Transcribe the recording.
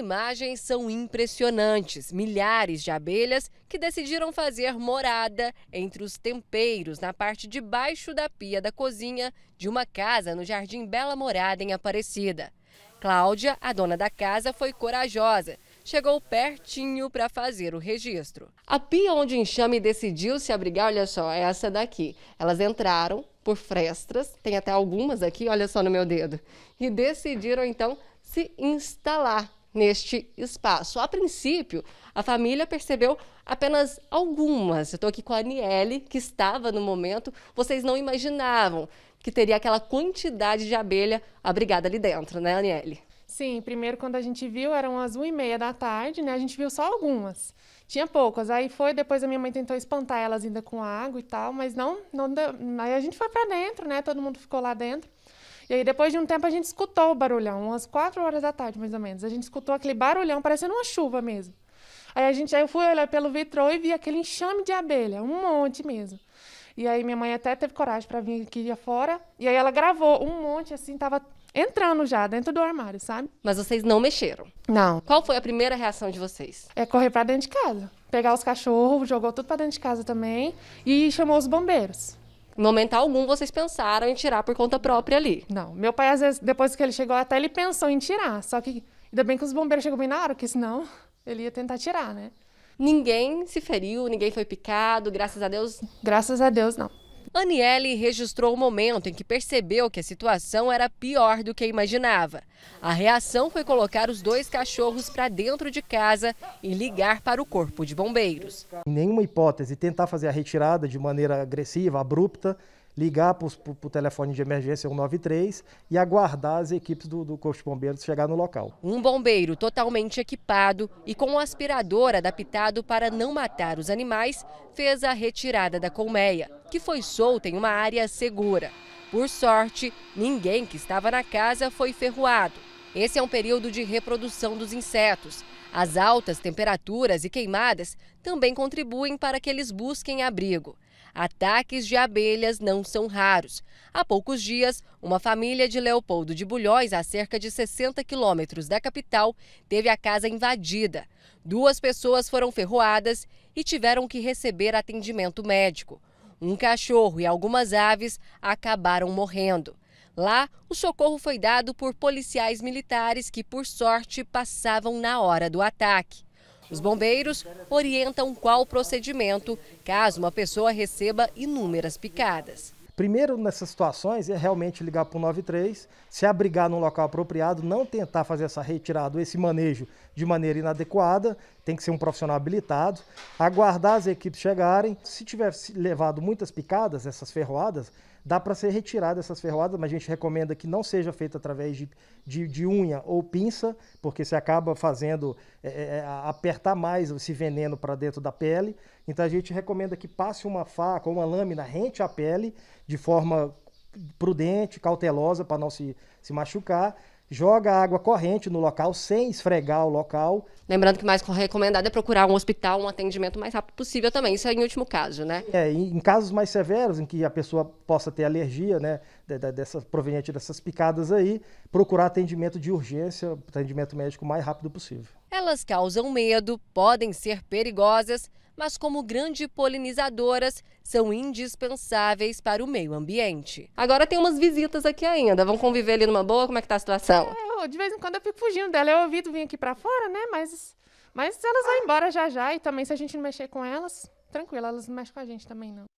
imagens são impressionantes. Milhares de abelhas que decidiram fazer morada entre os temperos na parte de baixo da pia da cozinha de uma casa no Jardim Bela Morada, em Aparecida. Cláudia, a dona da casa, foi corajosa. Chegou pertinho para fazer o registro. A pia onde o enxame decidiu se abrigar, olha só, é essa daqui. Elas entraram por frestas, tem até algumas aqui, olha só no meu dedo, e decidiram então se instalar neste espaço. A princípio, a família percebeu apenas algumas. Eu estou aqui com a Aniele, que estava no momento. Vocês não imaginavam que teria aquela quantidade de abelha abrigada ali dentro, né, Aniele? Sim, primeiro quando a gente viu, eram as 1h30 da tarde, né? A gente viu só algumas. Tinha poucas. Aí foi, depois a minha mãe tentou espantar elas ainda com água e tal, mas não, não deu. Aí a gente foi para dentro, né? Todo mundo ficou lá dentro. E aí, depois de um tempo, a gente escutou o barulhão, umas quatro horas da tarde, mais ou menos. A gente escutou aquele barulhão, parecendo uma chuva mesmo. Aí, a gente, aí eu fui olhar pelo vitrô e vi aquele enxame de abelha, um monte mesmo. E aí minha mãe até teve coragem para vir aqui fora. E aí ela gravou um monte, assim, tava entrando já dentro do armário, sabe? Mas vocês não mexeram? Não. Qual foi a primeira reação de vocês? É correr para dentro de casa. Pegar os cachorros, jogou tudo para dentro de casa também e chamou os bombeiros. Em momento algum vocês pensaram em tirar por conta própria ali. Não. Meu pai, às vezes, depois que ele chegou, até ele pensou em tirar. Só que ainda bem que os bombeiros chegou bem na hora, porque senão ele ia tentar tirar, né? Ninguém se feriu, ninguém foi picado, graças a Deus. Graças a Deus, não. Aniele registrou o momento em que percebeu que a situação era pior do que imaginava. A reação foi colocar os dois cachorros para dentro de casa e ligar para o corpo de bombeiros. Em nenhuma hipótese tentar fazer a retirada de maneira agressiva, abrupta, ligar para o telefone de emergência 193 e aguardar as equipes do, do Corpo de Bombeiros chegar no local. Um bombeiro totalmente equipado e com um aspirador adaptado para não matar os animais fez a retirada da colmeia, que foi solta em uma área segura. Por sorte, ninguém que estava na casa foi ferroado. Esse é um período de reprodução dos insetos. As altas temperaturas e queimadas também contribuem para que eles busquem abrigo ataques de abelhas não são raros. Há poucos dias, uma família de Leopoldo de Bulhóis, a cerca de 60 quilômetros da capital, teve a casa invadida. Duas pessoas foram ferroadas e tiveram que receber atendimento médico. Um cachorro e algumas aves acabaram morrendo. Lá, o socorro foi dado por policiais militares que, por sorte, passavam na hora do ataque. Os bombeiros orientam qual procedimento, caso uma pessoa receba inúmeras picadas. Primeiro, nessas situações, é realmente ligar para o 93, se abrigar num local apropriado, não tentar fazer essa retirada, esse manejo de maneira inadequada, tem que ser um profissional habilitado, aguardar as equipes chegarem. Se tiver levado muitas picadas, essas ferroadas, dá para ser retirada essas ferroadas, mas a gente recomenda que não seja feita através de, de, de unha ou pinça, porque você acaba fazendo é, é, é apertar mais esse veneno para dentro da pele. Então a gente recomenda que passe uma faca ou uma lâmina rente à pele de forma prudente, cautelosa para não se, se machucar joga água corrente no local sem esfregar o local. Lembrando que mais recomendado é procurar um hospital, um atendimento mais rápido possível também, isso é em último caso, né? É, em casos mais severos, em que a pessoa possa ter alergia, né, dessa, proveniente dessas picadas aí, procurar atendimento de urgência, atendimento médico mais rápido possível. Elas causam medo, podem ser perigosas, mas como grandes polinizadoras, são indispensáveis para o meio ambiente. Agora tem umas visitas aqui ainda. Vão conviver ali numa boa? Como é que tá a situação? É, eu, de vez em quando eu fico fugindo dela. Eu ouvido vir aqui para fora, né? Mas, mas elas vão embora já já. E também se a gente não mexer com elas, tranquilo, elas não mexem com a gente também não.